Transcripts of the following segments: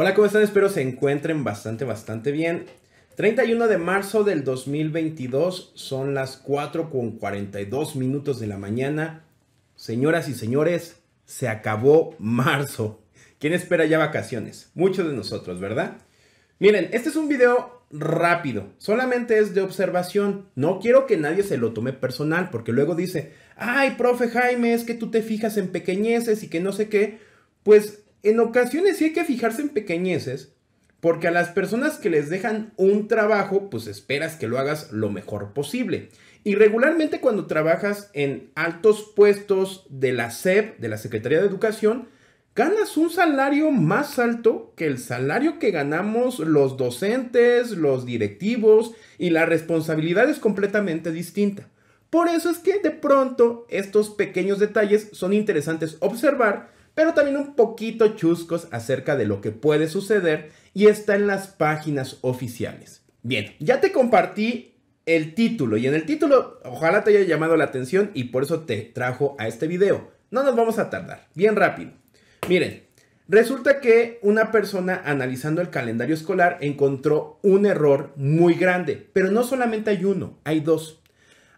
Hola, ¿cómo están? Espero se encuentren bastante, bastante bien. 31 de marzo del 2022, son las 4 con 42 minutos de la mañana. Señoras y señores, se acabó marzo. ¿Quién espera ya vacaciones? Muchos de nosotros, ¿verdad? Miren, este es un video rápido, solamente es de observación. No quiero que nadie se lo tome personal, porque luego dice, ay, profe Jaime, es que tú te fijas en pequeñeces y que no sé qué. Pues en ocasiones sí hay que fijarse en pequeñeces, porque a las personas que les dejan un trabajo, pues esperas que lo hagas lo mejor posible. Y regularmente cuando trabajas en altos puestos de la SEP, de la Secretaría de Educación, ganas un salario más alto que el salario que ganamos los docentes, los directivos y la responsabilidad es completamente distinta. Por eso es que de pronto estos pequeños detalles son interesantes observar pero también un poquito chuscos acerca de lo que puede suceder y está en las páginas oficiales. Bien, ya te compartí el título y en el título ojalá te haya llamado la atención y por eso te trajo a este video. No nos vamos a tardar, bien rápido. Miren, resulta que una persona analizando el calendario escolar encontró un error muy grande, pero no solamente hay uno, hay dos.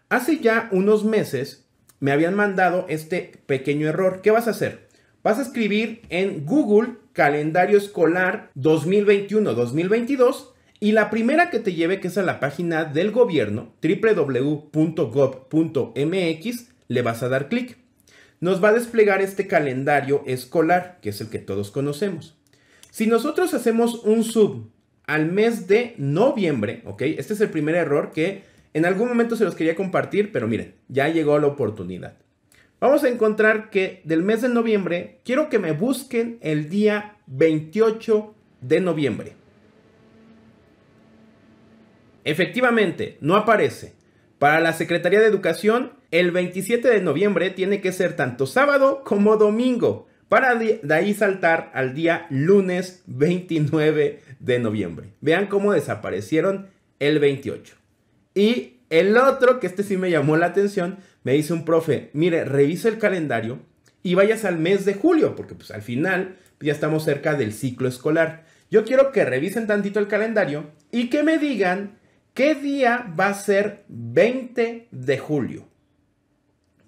Hace ya unos meses me habían mandado este pequeño error. ¿Qué vas a hacer? Vas a escribir en Google calendario escolar 2021-2022 y la primera que te lleve, que es a la página del gobierno, www.gov.mx, le vas a dar clic. Nos va a desplegar este calendario escolar, que es el que todos conocemos. Si nosotros hacemos un sub al mes de noviembre, ¿ok? Este es el primer error que en algún momento se los quería compartir, pero miren, ya llegó la oportunidad vamos a encontrar que del mes de noviembre quiero que me busquen el día 28 de noviembre. Efectivamente, no aparece. Para la Secretaría de Educación, el 27 de noviembre tiene que ser tanto sábado como domingo, para de ahí saltar al día lunes 29 de noviembre. Vean cómo desaparecieron el 28. Y el otro, que este sí me llamó la atención, me dice un profe, mire, revise el calendario y vayas al mes de julio, porque pues al final pues, ya estamos cerca del ciclo escolar. Yo quiero que revisen tantito el calendario y que me digan qué día va a ser 20 de julio.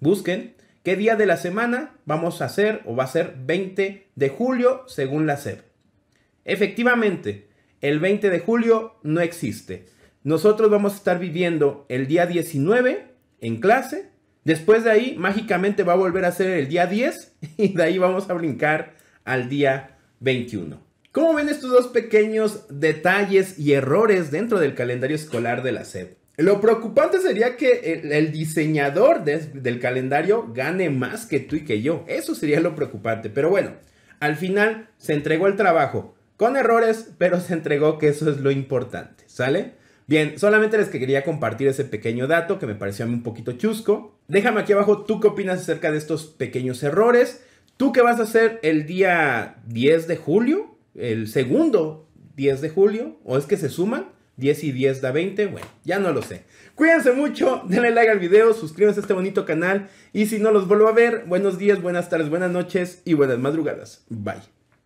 Busquen qué día de la semana vamos a hacer o va a ser 20 de julio según la SEP. Efectivamente, el 20 de julio no existe. Nosotros vamos a estar viviendo el día 19 en clase. Después de ahí, mágicamente va a volver a ser el día 10 y de ahí vamos a brincar al día 21. ¿Cómo ven estos dos pequeños detalles y errores dentro del calendario escolar de la SEP? Lo preocupante sería que el, diseñador del calendario gane más que tú y que yo. Eso sería lo preocupante. Pero bueno, al final se entregó el trabajo con errores, pero se entregó que eso es lo importante. ¿Sale? Bien, solamente les quería compartir ese pequeño dato que me pareció a mí un poquito chusco. Déjame aquí abajo tú qué opinas acerca de estos pequeños errores. ¿Tú qué vas a hacer el día 10 de julio? El segundo 10 de julio. ¿O es que se suman? 10 y 10 da 20. Bueno, ya no lo sé. Cuídense mucho, denle like al video, suscríbanse a este bonito canal. Y si no los vuelvo a ver, buenos días, buenas tardes, buenas noches y buenas madrugadas. Bye.